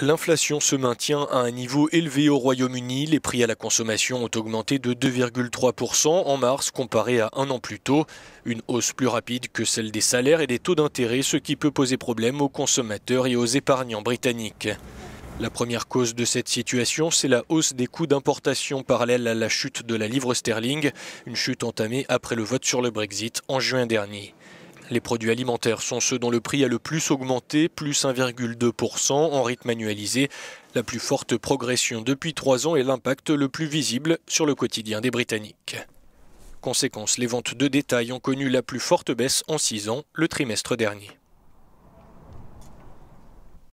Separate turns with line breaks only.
L'inflation se maintient à un niveau élevé au Royaume-Uni. Les prix à la consommation ont augmenté de 2,3% en mars comparé à un an plus tôt. Une hausse plus rapide que celle des salaires et des taux d'intérêt, ce qui peut poser problème aux consommateurs et aux épargnants britanniques. La première cause de cette situation, c'est la hausse des coûts d'importation parallèle à la chute de la livre sterling, une chute entamée après le vote sur le Brexit en juin dernier. Les produits alimentaires sont ceux dont le prix a le plus augmenté, plus 1,2% en rythme annualisé. La plus forte progression depuis trois ans et l'impact le plus visible sur le quotidien des Britanniques. Conséquence, les ventes de détail ont connu la plus forte baisse en six ans le trimestre dernier.